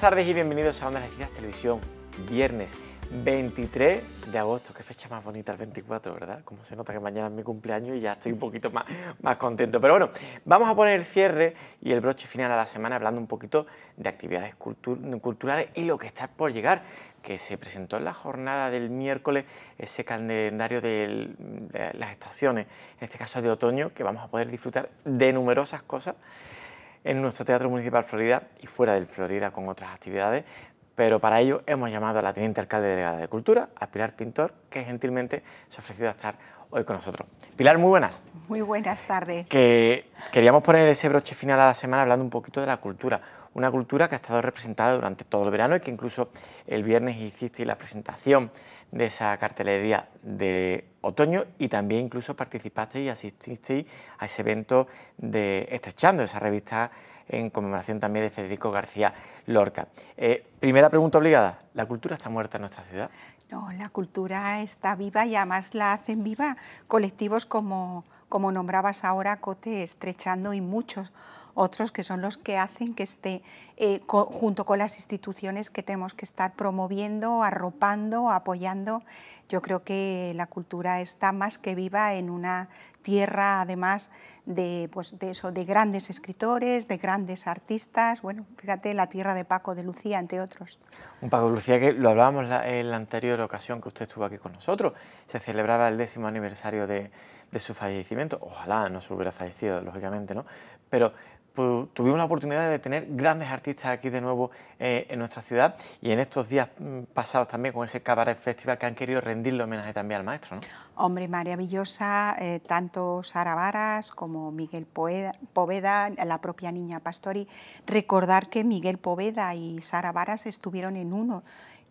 Buenas tardes y bienvenidos a Ondas Decidas Televisión, viernes 23 de agosto. Qué fecha más bonita, el 24, ¿verdad? Como se nota que mañana es mi cumpleaños y ya estoy un poquito más, más contento. Pero bueno, vamos a poner el cierre y el broche final a la semana hablando un poquito de actividades culturales y lo que está por llegar, que se presentó en la jornada del miércoles ese calendario de las estaciones, en este caso de otoño, que vamos a poder disfrutar de numerosas cosas en nuestro Teatro Municipal Florida y fuera del Florida con otras actividades, pero para ello hemos llamado a la Teniente Alcalde Delegada de Cultura, a Pilar Pintor, que gentilmente se ha ofrecido a estar hoy con nosotros. Pilar, muy buenas. Muy buenas tardes. Que queríamos poner ese broche final a la semana hablando un poquito de la cultura, una cultura que ha estado representada durante todo el verano y que incluso el viernes hiciste la presentación de esa cartelería de otoño y también incluso participaste y asististe a ese evento de Estrechando, esa revista en conmemoración también de Federico García Lorca. Eh, primera pregunta obligada, ¿la cultura está muerta en nuestra ciudad? No, la cultura está viva y además la hacen viva colectivos como, como nombrabas ahora, Cote, Estrechando y muchos otros que son los que hacen que esté eh, junto con las instituciones que tenemos que estar promoviendo, arropando, apoyando. Yo creo que la cultura está más que viva en una tierra, además de, pues, eso, de grandes escritores, de grandes artistas. Bueno, fíjate, la tierra de Paco de Lucía, entre otros. Un Paco de Lucía que lo hablábamos en la anterior ocasión que usted estuvo aquí con nosotros. Se celebraba el décimo aniversario de, su fallecimiento. Ojalá no se hubiera fallecido, lógicamente, ¿no? Pero pues, tuvimos la oportunidad de tener grandes artistas aquí de nuevo eh, en nuestra ciudad y en estos días mm, pasados también con ese Cabaret Festival que han querido rendirle homenaje también al maestro. Hombre, maravillosa, eh, tanto Sara Varas como Miguel Poveda, la propia Niña Pastori. Recordar que Miguel Poveda y Sara Varas estuvieron en uno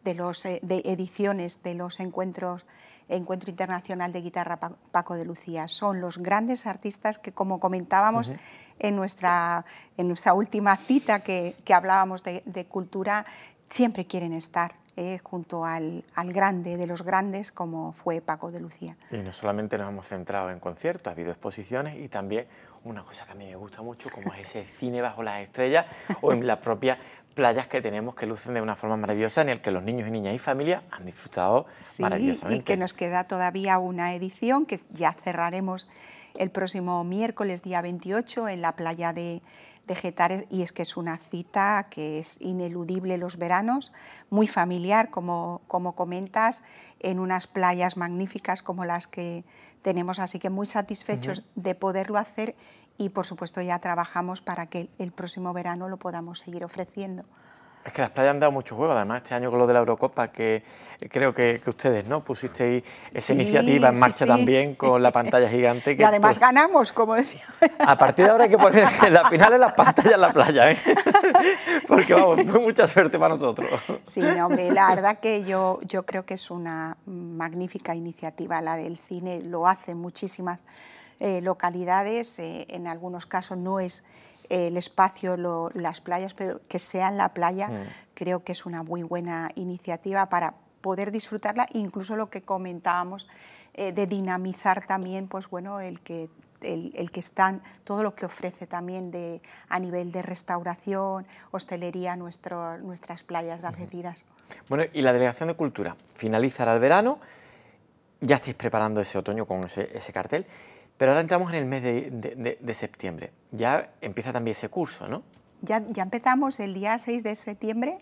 de los eh, de ediciones de los encuentros Encuentro Internacional de Guitarra Paco de Lucía. Son los grandes artistas que, como comentábamos en, nuestra, en nuestra última cita que, hablábamos de, cultura, siempre quieren estar. Eh, junto al, al, grande de los grandes como fue Paco de Lucía. Y no solamente nos hemos centrado en conciertos, ha habido exposiciones y también una cosa que a mí me gusta mucho como es ese cine bajo las estrellas o en la propia playas que tenemos que lucen de una forma maravillosa en el que los niños y niñas y familia... han disfrutado maravillosamente. Y que nos queda todavía una edición que ya cerraremos el próximo miércoles día 28 en la playa de, de Getares y es que es una cita que es ineludible los veranos, muy familiar como, como comentas, en unas playas magníficas como las que tenemos, así que muy satisfechos de poderlo hacer y por supuesto ya trabajamos para que el próximo verano lo podamos seguir ofreciendo. Es que las playas han dado mucho juego, además, este año con lo de la Eurocopa, que creo que, ustedes no pusisteis esa iniciativa en marcha también con la pantalla gigante. Que y además pues ganamos, como decía. A partir de ahora hay que poner en la final en las pantallas en la playa, ¿eh? porque vamos, fue mucha suerte para nosotros. Sí, hombre, la verdad que yo, yo creo que es una magnífica iniciativa la del cine, lo hacen muchísimas eh, localidades, eh, en algunos casos no es eh, el espacio, las playas, pero que sea en la playa, mm. creo que es una muy buena iniciativa para poder disfrutarla, incluso lo que comentábamos de dinamizar también, pues bueno, el que el, que están, todo lo que ofrece también de, a nivel de restauración, hostelería, nuestro, nuestras playas de Algeciras. Bueno, y la Delegación de Cultura finalizará el verano, ya estáis preparando ese otoño con ese, ese cartel, pero ahora entramos en el mes de, septiembre. Ya empieza también ese curso, ¿no? Ya, ya, empezamos el día 6 de septiembre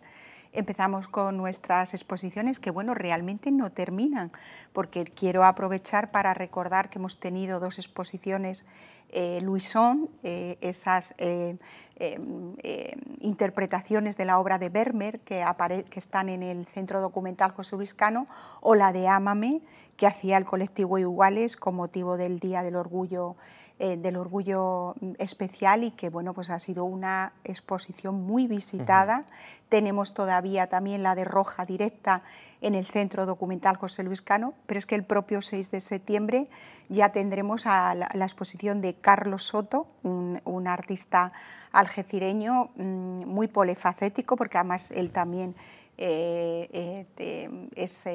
empezamos con nuestras exposiciones que, bueno, realmente no terminan, porque quiero aprovechar para recordar que hemos tenido dos exposiciones eh, Luisón, eh, esas eh, interpretaciones de la obra de Vermeer que, que están en el Centro Documental José Luis o la de Amame que hacía el colectivo Iguales con motivo del Día del Orgullo eh, del orgullo especial y que bueno pues ha sido una exposición muy visitada. Tenemos todavía también la de Roja Directa en el Centro Documental José Luis Cano, pero es que el propio 6 de septiembre ya tendremos la, exposición de Carlos Soto, un, artista algecireño mm, muy polifacético, porque además él también eh, eh, es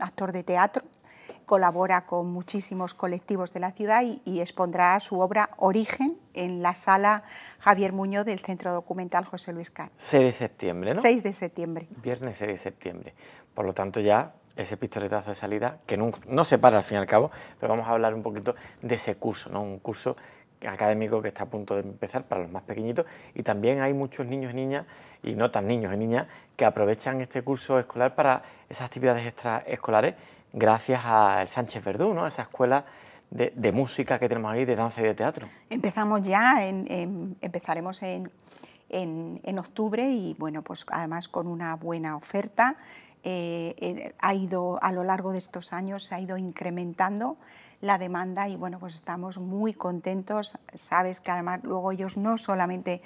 actor de teatro colabora con muchísimos colectivos de la ciudad y, expondrá su obra Origen en la sala Javier Muñoz del Centro Documental José Luis Car. 6 de septiembre, ¿no? 6 de septiembre. Viernes 6 de septiembre. Por lo tanto, ya ese pistoletazo de salida, que no, no se para al fin y al cabo, pero vamos a hablar un poquito de ese curso, ¿no? Un curso académico que está a punto de empezar para los más pequeñitos y también hay muchos niños y niñas y no tan niños y niñas que aprovechan este curso escolar para esas actividades extraescolares gracias al Sánchez Verdú, ¿no? esa escuela de, música que tenemos ahí, de danza y de teatro. Empezamos ya, en, empezaremos en, octubre y bueno, pues además con una buena oferta. Eh, eh, ha ido a lo largo de estos años, se ha ido incrementando la demanda y bueno, pues estamos muy contentos. Sabes que además luego ellos no solamente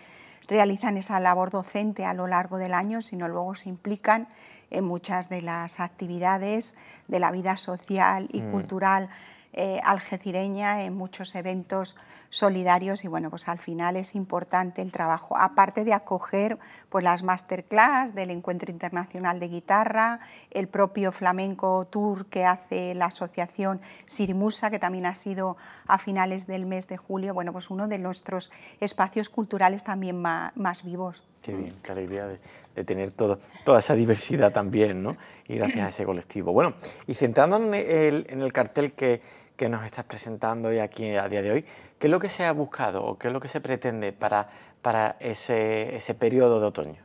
realizan esa labor docente a lo largo del año, sino luego se implican en muchas de las actividades de la vida social y mm. cultural eh, algecireña en muchos eventos solidarios y bueno, pues al final es importante el trabajo, aparte de acoger pues las masterclass del Encuentro Internacional de Guitarra, el propio flamenco tour que hace la asociación Sirmusa, que también ha sido a finales del mes de julio, bueno, pues uno de nuestros espacios culturales también más, vivos. Qué bien, qué alegría de, tener toda esa diversidad también, ¿no? Y gracias a ese colectivo. Bueno, y centrándonos en el cartel que, que nos estás presentando hoy aquí a día de hoy, ¿qué es lo que se ha buscado o qué es lo que se pretende para, para ese, periodo de otoño?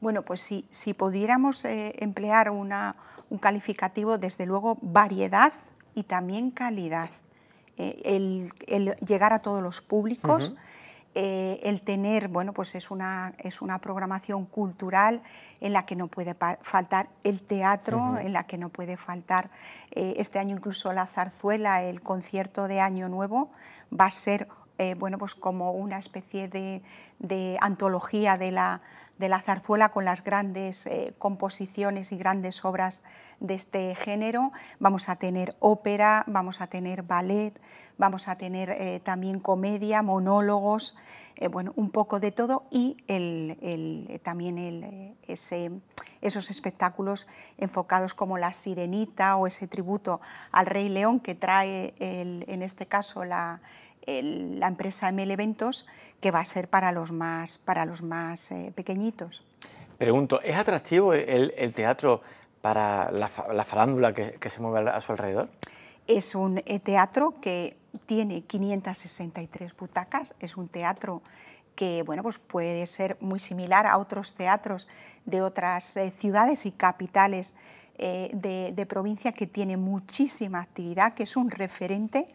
Bueno, pues si, si pudiéramos eh, emplear una, un calificativo, desde luego variedad y también calidad. Eh, el, llegar a todos los públicos. Eh, el tener, bueno, pues es una, es una programación cultural en la que no puede faltar el teatro, en la que no puede faltar eh, este año incluso la zarzuela, el concierto de Año Nuevo, va a ser, eh, bueno, pues como una especie de antología de la, de la zarzuela con las grandes eh, composiciones y grandes obras de este género. Vamos a tener ópera, vamos a tener ballet, vamos a tener eh, también comedia, monólogos, eh, bueno, un poco de todo y también el, ese, esos espectáculos enfocados como La Sirenita o ese tributo al Rey León que trae en este caso la la empresa ML Eventos, que va a ser para los más, para los más eh, pequeñitos. Pregunto, ¿es atractivo el, teatro para la, farándula que, se mueve a su alrededor? Es un eh, teatro que tiene 563 butacas, es un teatro que bueno, pues puede ser muy similar a otros teatros de otras eh, ciudades y capitales de, de, provincia que tiene muchísima actividad, que es un referente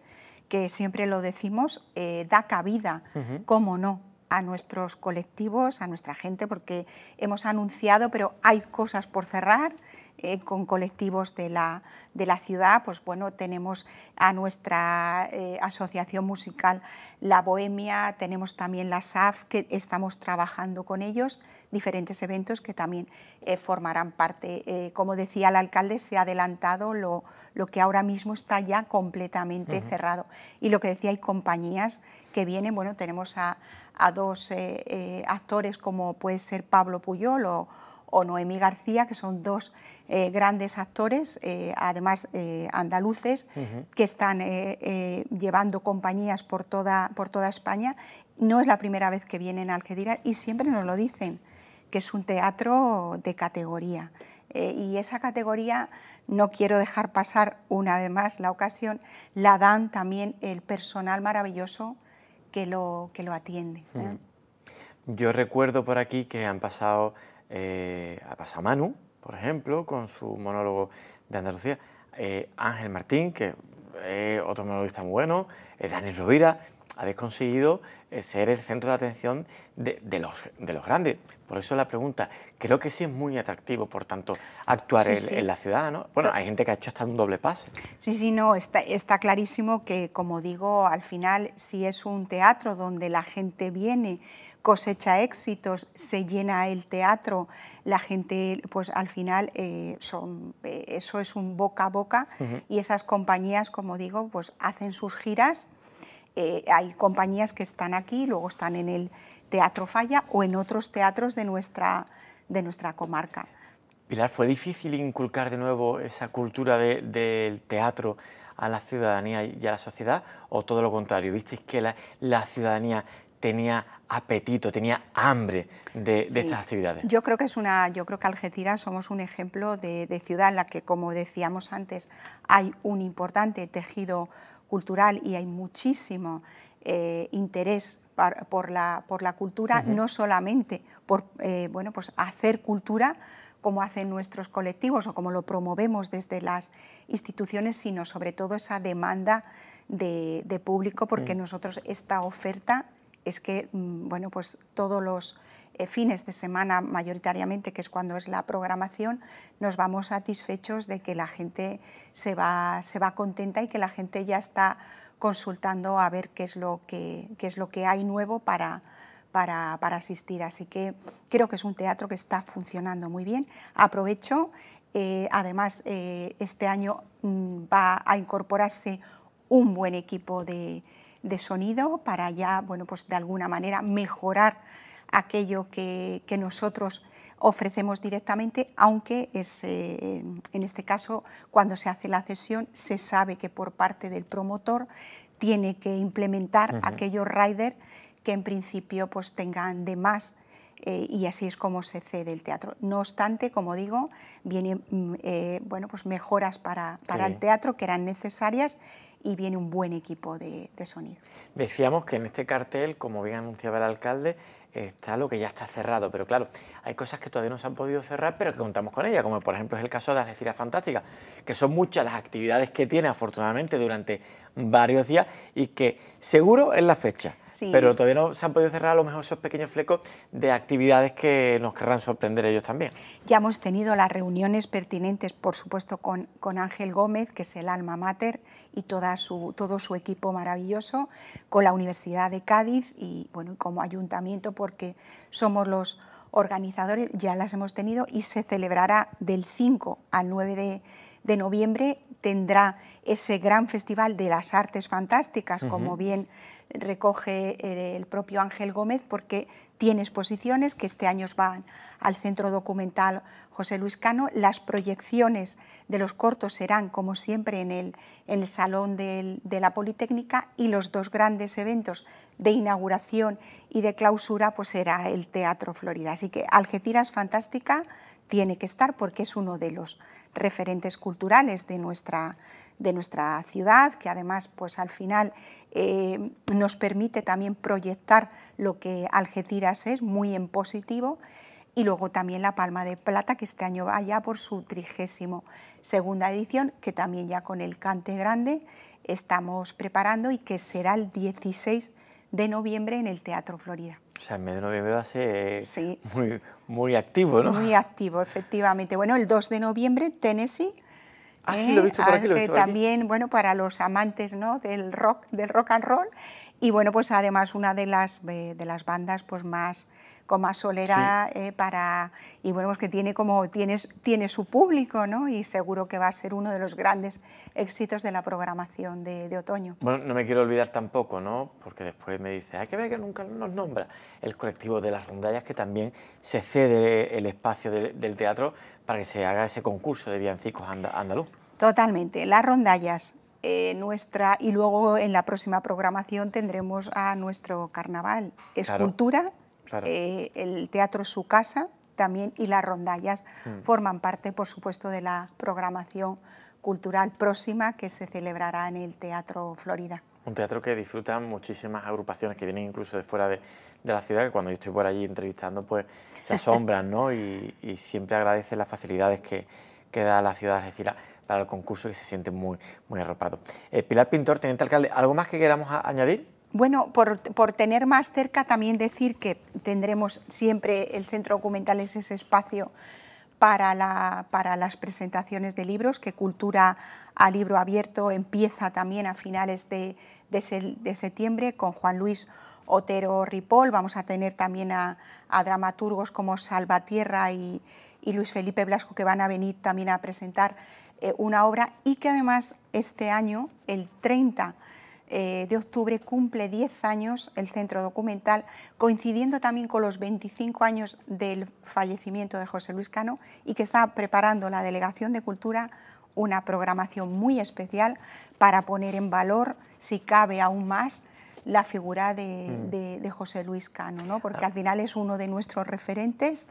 que siempre lo decimos, eh, da cabida, cómo no, a nuestros colectivos, a nuestra gente, porque hemos anunciado, pero hay cosas por cerrar, eh, con colectivos de la, de la, ciudad, pues bueno, tenemos a nuestra eh, asociación musical La Bohemia, tenemos también la SAF, que estamos trabajando con ellos, diferentes eventos que también eh, formarán parte. como decía el alcalde, se ha adelantado lo, que ahora mismo está ya completamente cerrado. Y lo que decía, hay compañías que vienen, bueno, tenemos a, dos actores como puede ser Pablo Puyol o, o Noemí García, que son dos eh, grandes actores, eh, además eh, andaluces, que están llevando compañías por toda, por toda España. No es la primera vez que vienen a Algeciras y siempre nos lo dicen, que es un teatro de categoría. y esa categoría no quiero dejar pasar una vez más la ocasión, la dan también el personal maravilloso que lo, que lo atiende. Yo recuerdo por aquí que han pasado, a pasamanu por ejemplo, con su monólogo de Andalucía. Eh, Ángel Martín, que es otro monólogo muy bueno, eh, Daniel Rovira, habéis conseguido eh, ser el centro de atención de, los, de los grandes. Por eso la pregunta, creo que sí es muy atractivo, por tanto, actuar en, la ciudad, ¿no? Bueno, hay gente que ha hecho hasta un doble pase. Sí, sí, no, está, está clarísimo que, como digo, al final, si es un teatro donde la gente viene cosecha éxitos, se llena el teatro, la gente, pues al final eh, son, eh, eso es un boca a boca y esas compañías, como digo, pues hacen sus giras. Eh, hay compañías que están aquí, luego están en el Teatro Falla o en otros teatros de nuestra, de nuestra comarca. Pilar, ¿fue difícil inculcar de nuevo esa cultura del teatro a la ciudadanía y a la sociedad? ¿O todo lo contrario? ¿Visteis que la, la ciudadanía tenía apetito, tenía hambre de, estas actividades. Yo creo que es una, yo creo que Algeciras somos un ejemplo de, ciudad en la que, como decíamos antes, hay un importante tejido cultural y hay muchísimo eh, interés por, la, por la cultura, no solamente por eh, bueno, pues hacer cultura como hacen nuestros colectivos o como lo promovemos desde las instituciones, sino sobre todo esa demanda de, público, porque nosotros esta oferta es que mm, bueno, pues todos los eh, fines de semana mayoritariamente, que es cuando es la programación, nos vamos satisfechos de que la gente se va, se va contenta y que la gente ya está consultando a ver qué es lo que, es lo que hay nuevo para, para, asistir. Así que creo que es un teatro que está funcionando muy bien. Aprovecho, eh, además, eh, este año mm, va a incorporarse un buen equipo de, de sonido para ya, bueno, pues de alguna manera mejorar aquello que, nosotros ofrecemos directamente, aunque es, eh, en este caso, cuando se hace la cesión, se sabe que por parte del promotor tiene que implementar aquellos riders que en principio pues, tengan de más eh, y así es como se cede el teatro. No obstante, como digo, vienen mm, eh, bueno, pues mejoras para, para el teatro que eran necesarias y viene un buen equipo de, sonido. Decíamos que en este cartel, como bien anunciaba el alcalde, está lo que ya está cerrado, pero claro, hay cosas que todavía no se han podido cerrar, pero que contamos con ellas, como por ejemplo es el caso de las Fantástica, que son muchas las actividades que tiene afortunadamente durante varios días y que seguro es la fecha. Pero todavía no se han podido cerrar a lo mejor esos pequeños flecos de actividades que nos querrán sorprender ellos también. Ya hemos tenido las reuniones pertinentes, por supuesto, con, con Ángel Gómez, que es el alma mater, y toda su, todo su equipo maravilloso, con la Universidad de Cádiz y bueno, como ayuntamiento, porque somos los organizadores, ya las hemos tenido y se celebrará del 5 al 9 de, de noviembre, tendrá ese gran festival de las artes fantásticas, como bien recoge eh, el propio Ángel Gómez, porque tiene exposiciones que este año van al Centro Documental José Luis Cano. Las proyecciones de los cortos serán, como siempre, en el, el Salón de la Politécnica y los dos grandes eventos de inauguración y de clausura pues será el Teatro Florida. Así que Algeciras Fantástica tiene que estar porque es uno de los referentes culturales de nuestra, de nuestra ciudad, que además pues al final eh, nos permite también proyectar lo que Algeciras es, muy en positivo, y luego también la Palma de Plata, que este año va ya por su trigésimo segunda edición, que también ya con el Cante Grande estamos preparando y que será el 16 de noviembre en el Teatro Florida. O sea, el mes de noviembre va a ser muy, muy activo, ¿no? Muy activo, efectivamente. Bueno, el 2 de noviembre, Tennessee, también, bueno, para los amantes ¿no? del rock, del rock and roll. Y bueno, pues además una de las, eh, de las bandas pues más con más solera eh, para y bueno pues que tiene como tienes tiene su público no y seguro que va a ser uno de los grandes éxitos de la programación de, otoño bueno no me quiero olvidar tampoco no porque después me dice hay que ver que nunca nos nombra el colectivo de las rondallas que también se cede el espacio del teatro para que se haga ese concurso de villancicos andaluz Totalmente. Las rondallas. Eh, nuestra y luego en la próxima programación tendremos a nuestro carnaval escultura eh, el teatro su casa también y las rondallas mm. forman parte por supuesto de la programación cultural próxima que se celebrará en el Teatro Florida. Un teatro que disfrutan muchísimas agrupaciones que vienen incluso de fuera de, la ciudad, que cuando yo estoy por allí entrevistando pues se asombran ¿no? y, siempre agradecen las facilidades que, da la ciudad de para el concurso que se siente muy, muy arropado. Eh, Pilar Pintor, Teniente Alcalde, ¿algo más que queramos añadir? Bueno, por, tener más cerca también decir que tendremos siempre el Centro Documental es ese espacio para, la, para las presentaciones de libros, que Cultura a Libro Abierto empieza también a finales de, septiembre con Juan Luis Otero Ripoll. Vamos a tener también a, dramaturgos como Salvatierra y, y Luis Felipe Blasco que van a venir también a presentar eh, una obra y que además este año, el 30 eh, de octubre, cumple 10 años el centro documental, coincidiendo también con los 25 años del fallecimiento de José Luis Cano y que está preparando la Delegación de Cultura una programación muy especial para poner en valor, si cabe aún más, la figura de, mm. José Luis Cano, ah. porque al final es uno de nuestros referentes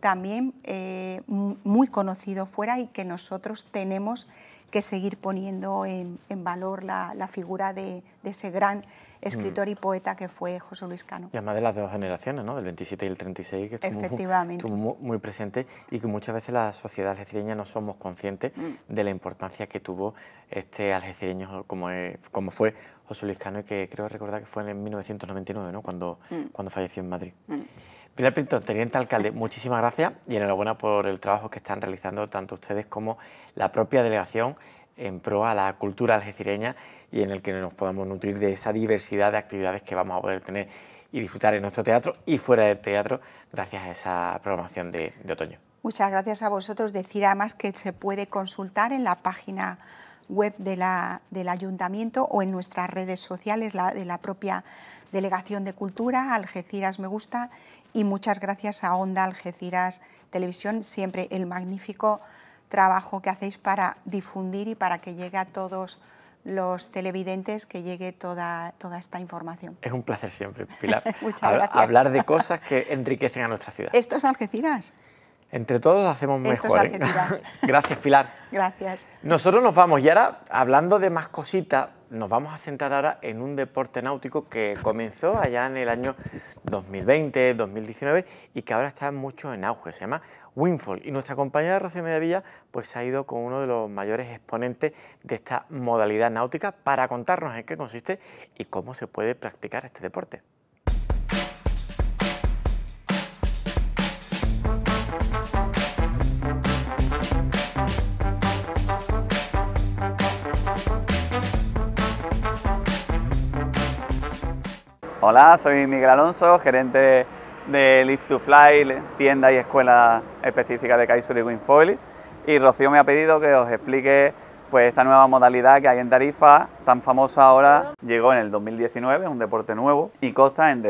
también eh, muy conocido fuera y que nosotros tenemos que seguir poniendo en, valor la, figura de, ese gran mm. escritor y poeta que fue José Luis Cano. Y además de las dos generaciones, ¿no? del 27 y el 36, que estuvo, Muy, presente y que muchas veces la sociedad algecireña no somos conscientes mm. de la importancia que tuvo este algecireño e, como, fue José Luis Cano y que creo recordar que fue en 1999, ¿no? cuando, mm. cuando falleció en Madrid. ...y Pinto, Teniente Alcalde, muchísimas gracias y enhorabuena por el trabajo que están realizando tanto ustedes como la propia delegación en pro a la cultura algecireña y en el que nos podamos nutrir de esa diversidad de actividades que vamos a poder tener y disfrutar en nuestro teatro y fuera del teatro gracias a esa programación de, otoño. Muchas gracias a vosotros. Decir además que se puede consultar en la página web del ayuntamiento o en nuestras redes sociales la, de la propia Delegación de Cultura, Algeciras Me Gusta y muchas gracias a Onda Algeciras Televisión, siempre el magnífico trabajo que hacéis para difundir y para que llegue a todos los televidentes que llegue toda, toda esta información. Es un placer siempre, Pilar, Muchas hablar, gracias. hablar de cosas que enriquecen a nuestra ciudad. Esto es Algeciras. Entre todos hacemos mejor. ¿eh? gracias, Pilar. Gracias. Nosotros nos vamos y ahora, hablando de más cositas, nos vamos a centrar ahora en un deporte náutico que comenzó allá en el año 2020, 2019 y que ahora está mucho en auge, se llama Windfall. Y nuestra compañera Rocío Medavilla pues ha ido con uno de los mayores exponentes de esta modalidad náutica para contarnos en qué consiste y cómo se puede practicar este deporte. Hola, soy Miguel Alonso, gerente de Lift to Fly, tienda y escuela específica de Kaisuri Winfoil. Y Rocío me ha pedido que os explique pues, esta nueva modalidad que hay en Tarifa, tan famosa ahora, llegó en el 2019, es un deporte nuevo y consta en,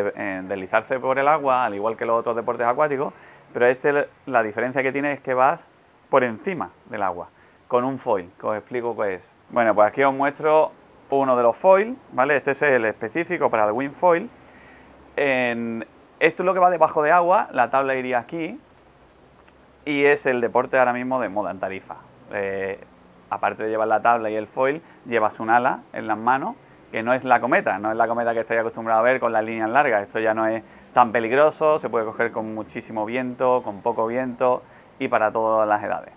deslizarse por el agua, al igual que los otros deportes acuáticos, pero este la diferencia que tiene es que vas por encima del agua, con un foil, que os explico qué es. Bueno, pues aquí os muestro uno de los foils, ¿vale? Este es el específico para el windfoil. En, esto es lo que va debajo de agua, la tabla iría aquí y es el deporte ahora mismo de moda en tarifa. Eh, aparte de llevar la tabla y el foil, llevas un ala en las manos, que no es la cometa, no es la cometa que estoy acostumbrado a ver con las líneas largas, esto ya no es tan peligroso, se puede coger con muchísimo viento, con poco viento y para todas las edades.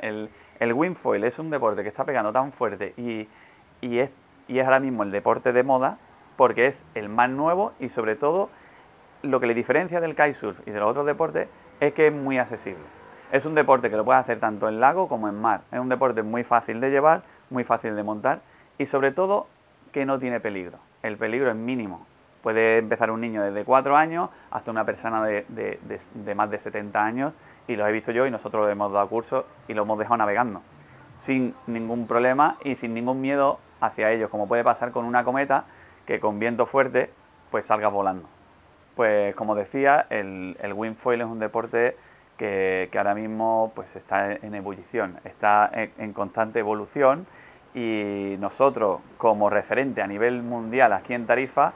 El, el windfoil es un deporte que está pegando tan fuerte y y es, y es ahora mismo el deporte de moda porque es el más nuevo y sobre todo lo que le diferencia del kitesurf y de los otros deportes es que es muy accesible. Es un deporte que lo puedes hacer tanto en lago como en mar. Es un deporte muy fácil de llevar, muy fácil de montar y sobre todo que no tiene peligro. El peligro es mínimo. Puede empezar un niño desde 4 años hasta una persona de, de, más de 70 años y lo he visto yo y nosotros lo hemos dado curso y lo hemos dejado navegando sin ningún problema y sin ningún miedo hacia ellos, como puede pasar con una cometa que con viento fuerte pues salga volando. Pues como decía, el, el windfoil es un deporte que, ahora mismo pues está en ebullición, está en, en, constante evolución y nosotros como referente a nivel mundial aquí en Tarifa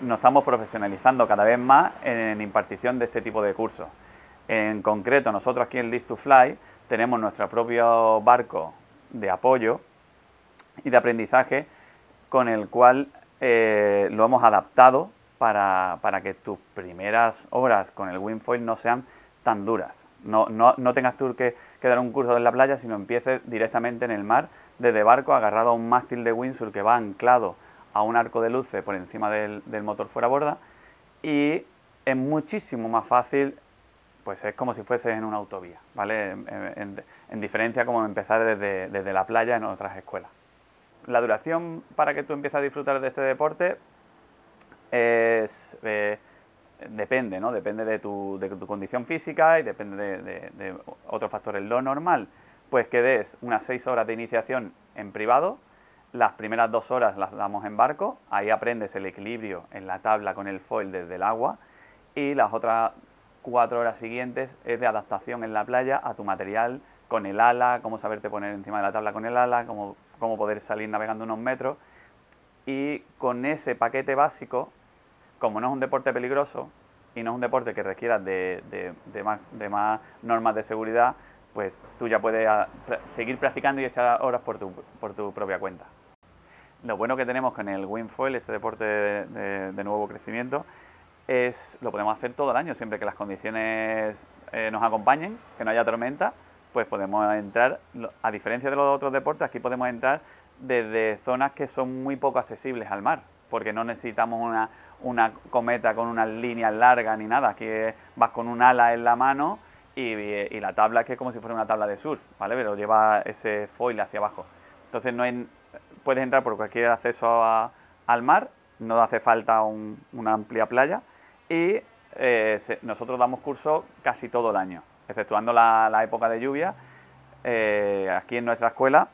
nos estamos profesionalizando cada vez más en impartición de este tipo de cursos. En concreto, nosotros aquí en Lift to Fly tenemos nuestro propio barco de apoyo y de aprendizaje con el cual eh, lo hemos adaptado para, que tus primeras horas con el windfoil no sean tan duras. No, no, tengas tú que, dar un curso en la playa, sino empieces directamente en el mar, desde barco, agarrado a un mástil de windsurf que va anclado a un arco de luces por encima del, motor fuera borda y es muchísimo más fácil, pues es como si fuese en una autovía, ¿vale? En, en diferencia como empezar desde la playa en otras escuelas la duración para que tú empieces a disfrutar de este deporte es... Eh, depende, ¿no? Depende de tu, condición física y depende de, otros factores. Lo normal, pues que des unas 6 horas de iniciación en privado, las primeras dos horas las damos en barco, ahí aprendes el equilibrio en la tabla con el foil desde el agua y las otras cuatro horas siguientes es de adaptación en la playa a tu material, con el ala, cómo saberte poner encima de la tabla con el ala, cómo como poder salir navegando unos metros. Y con ese paquete básico, como no es un deporte peligroso y no es un deporte que requiera de, más, normas de seguridad, pues tú ya puedes ah, seguir practicando y echar horas por tu, propia cuenta. Lo bueno que tenemos con el windfoil, este deporte de nuevo crecimiento, es lo podemos hacer todo el año, siempre que las condiciones eh, nos acompañen, que no haya tormenta pues podemos entrar, a diferencia de los otros deportes, aquí podemos entrar desde zonas que son muy poco accesibles al mar, porque no necesitamos una, cometa con unas líneas largas ni nada, aquí vas con un ala en la mano y, la tabla que es como si fuera una tabla de surf, ¿vale? Pero lleva ese foil hacia abajo. Entonces no puedes entrar por cualquier acceso al mar, no hace falta una amplia playa y eh, nosotros damos curso casi todo el año exceptuando la, época de lluvia, eh, aquí en nuestra escuela,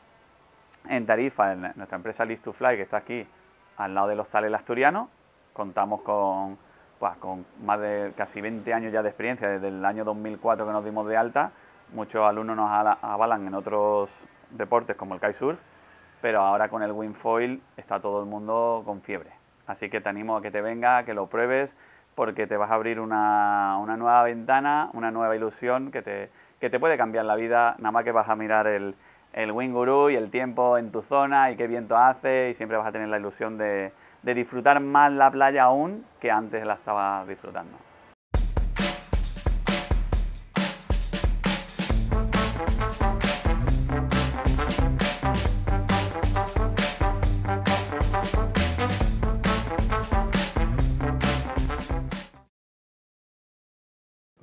en Tarifa, en nuestra empresa List to Fly, que está aquí al lado del los El Asturiano, contamos con, pues, con más de casi 20 años ya de experiencia, desde el año 2004 que nos dimos de alta, muchos alumnos nos avalan en otros deportes como el kitesurf, pero ahora con el windfoil está todo el mundo con fiebre. Así que te animo a que te venga, que lo pruebes, porque te vas a abrir una, nueva ventana, una nueva ilusión que te, que te, puede cambiar la vida, nada más que vas a mirar el, el Winguru y el tiempo en tu zona y qué viento hace y siempre vas a tener la ilusión de, de disfrutar más la playa aún que antes la estabas disfrutando.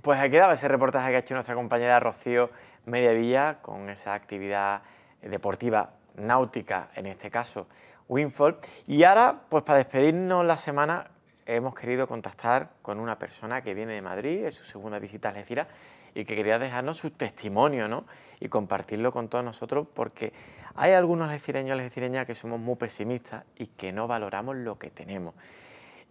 Pues ha quedado ese reportaje que ha hecho nuestra compañera Rocío Mediavilla con esa actividad deportiva náutica, en este caso Winfold Y ahora, pues para despedirnos la semana, hemos querido contactar con una persona que viene de Madrid, es su segunda visita a Algeciras, y que quería dejarnos su testimonio, ¿no? Y compartirlo con todos nosotros, porque hay algunos lecireños y algecireñas que somos muy pesimistas y que no valoramos lo que tenemos.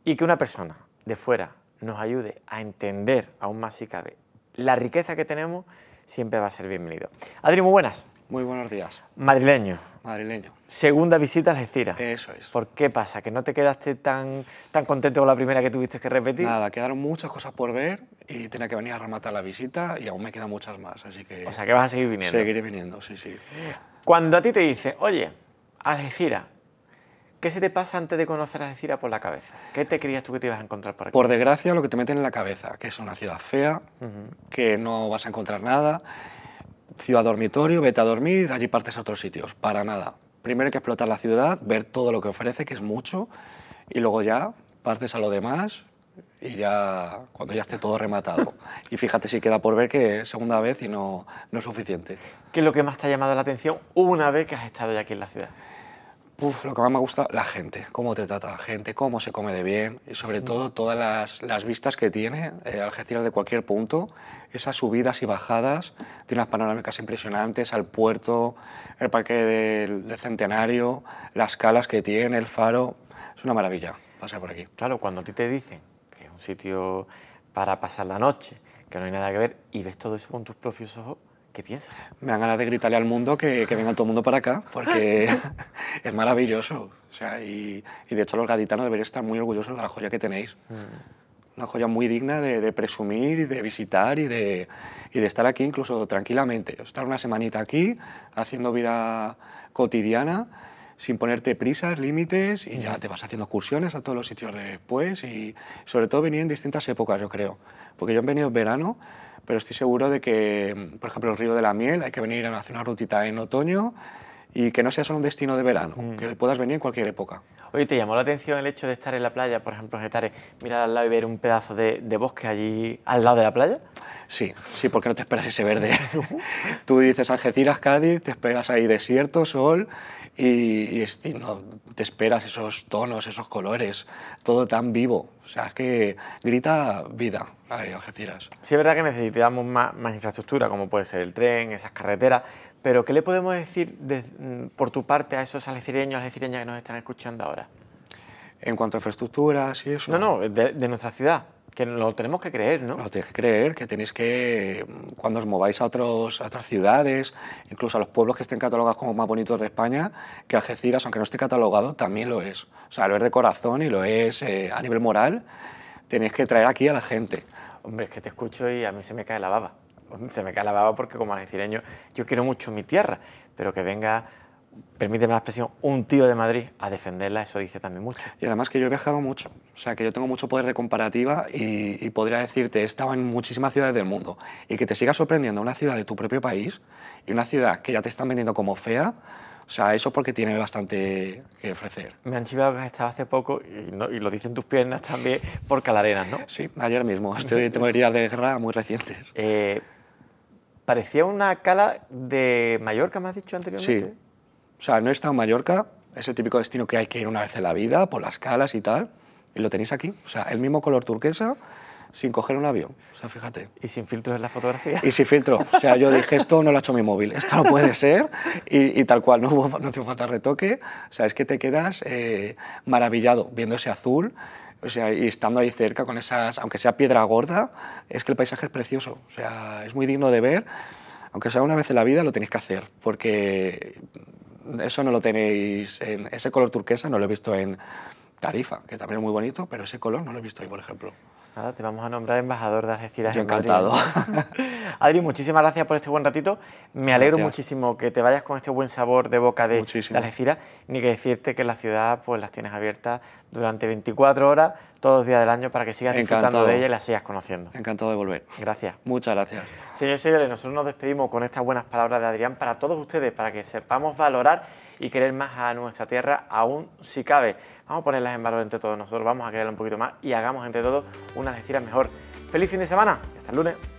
Y que una persona de fuera nos ayude a entender aún más si cabe la riqueza que tenemos, siempre va a ser bienvenido. Adri, muy buenas. Muy buenos días. Madrileño. Madrileño. Segunda visita a Algeciras. Eso es. ¿Por qué pasa? ¿Que no te quedaste tan, tan contento con la primera que tuviste que repetir? Nada, quedaron muchas cosas por ver y tenía que venir a rematar la visita y aún me quedan muchas más, así que... O sea, que vas a seguir viniendo. Seguiré viniendo, sí, sí. Cuando a ti te dice, oye, Algeciras, ¿Qué se te pasa antes de conocer a a por la cabeza? ¿Qué te creías tú que te ibas a encontrar por aquí? Por desgracia, lo que te meten en la cabeza, que es una ciudad fea, que no vas a encontrar nada, ciudad dormitorio, vete a dormir, allí partes a otros sitios, para nada. Primero hay que explotar la ciudad, ver todo lo que ofrece, que es mucho, y luego ya partes a lo demás y ya cuando ya esté todo rematado. y fíjate si queda por ver que es segunda vez y no, no es suficiente. ¿Qué es lo que más te ha llamado la atención una vez que has estado ya aquí en la ciudad? lo que más me gusta, la gente, cómo te trata la gente, cómo se come de bien y sobre todo todas las, vistas que tiene eh, al Algeciras de cualquier punto, esas subidas y bajadas, tiene unas panorámicas impresionantes, al puerto, el parque del, del Centenario, las calas que tiene, el faro, es una maravilla pasar por aquí. Claro, cuando a ti te dicen que es un sitio para pasar la noche, que no hay nada que ver y ves todo eso con tus propios ojos, ¿Qué piensas? Me dan ganas de gritarle al mundo que, venga todo el mundo para acá, porque ah. es maravilloso. O sea, y, de hecho los gaditanos deberían estar muy orgullosos de la joya que tenéis. Mm. Una joya muy digna de, presumir y de visitar y de, y de estar aquí incluso tranquilamente. Estar una semanita aquí haciendo vida cotidiana sin ponerte prisas, límites y ya mm. te vas haciendo excursiones a todos los sitios después y sobre todo venir en distintas épocas, yo creo. Porque yo he venido en verano pero estoy seguro de que, por ejemplo, el Río de la Miel, hay que venir a hacer una rutita en otoño y que no sea solo un destino de verano, que puedas venir en cualquier época. Hoy ¿te llamó la atención el hecho de estar en la playa, por ejemplo, en mirar al lado y ver un pedazo de bosque allí al lado de la playa? Sí, sí, porque no te esperas ese verde. Tú dices Algeciras, Cádiz, te esperas ahí desierto, sol y, no te esperas esos tonos, esos colores, todo tan vivo. O sea, es que grita vida ahí Algeciras. Sí, es verdad que necesitamos más, infraestructura, como puede ser el tren, esas carreteras, pero ¿qué le podemos decir mm, por tu parte a esos algecireños, algecireñas que nos están escuchando ahora? En cuanto a infraestructuras y eso. No, no, de nuestra ciudad. Que lo tenemos que creer, ¿no? Lo tenéis que creer, que tenéis que, cuando os mováis a, otros, a otras ciudades, incluso a los pueblos que estén catalogados como más bonitos de España, que Algeciras, aunque no esté catalogado, también lo es. O sea, lo es de corazón y lo es eh, a nivel moral. Tenéis que traer aquí a la gente. Hombre, es que te escucho y a mí se me cae la baba. Se me cae la baba porque como algecireño yo quiero mucho mi tierra, pero que venga permíteme la expresión, un tío de Madrid a defenderla, eso dice también mucho. Y además que yo he viajado mucho, o sea, que yo tengo mucho poder de comparativa y, podría decirte, he estado en muchísimas ciudades del mundo y que te siga sorprendiendo una ciudad de tu propio país y una ciudad que ya te están vendiendo como fea, o sea, eso porque tiene bastante que ofrecer. Me han chivado que has estado hace poco, y, lo dicen tus piernas también, por Calarenas, ¿no? Sí, ayer mismo, estoy, tengo heridas de guerra muy recientes. Eh, parecía una cala de Mallorca, me has dicho anteriormente. Sí. O sea, no he estado en Mallorca, es el típico destino que hay que ir una vez en la vida, por las calas y tal, y lo tenéis aquí. O sea, el mismo color turquesa sin coger un avión. O sea, fíjate. ¿Y sin filtro en la fotografía? Y sin filtro. O sea, yo dije, esto no lo ha hecho mi móvil, esto no puede ser. Y, tal cual, no, hubo, no hace falta retoque. O sea, es que te quedas eh, maravillado viendo ese azul. O sea, y estando ahí cerca con esas, aunque sea piedra gorda, es que el paisaje es precioso. O sea, es muy digno de ver. Aunque sea una vez en la vida, lo tenéis que hacer, porque eso no lo tenéis, en, ese color turquesa no lo he visto en Tarifa, que también es muy bonito, pero ese color no lo he visto ahí, por ejemplo. Nada, te vamos a nombrar embajador de Algeciras. Yo encantado. Adri, muchísimas gracias por este buen ratito. Me alegro muchísimo que te vayas con este buen sabor de boca de, de, Algeciras. Ni que decirte que la ciudad pues las tienes abiertas durante 24 horas, todos los días del año, para que sigas disfrutando de ella y la sigas conociendo. Encantado de volver. Gracias. Muchas gracias. Señores y señores, nosotros nos despedimos con estas buenas palabras de Adrián para todos ustedes, para que sepamos valorar y querer más a nuestra tierra, aún si cabe. Vamos a ponerlas en valor entre todos nosotros, vamos a querer un poquito más y hagamos entre todos una estiras mejor. ¡Feliz fin de semana! ¡Hasta el lunes!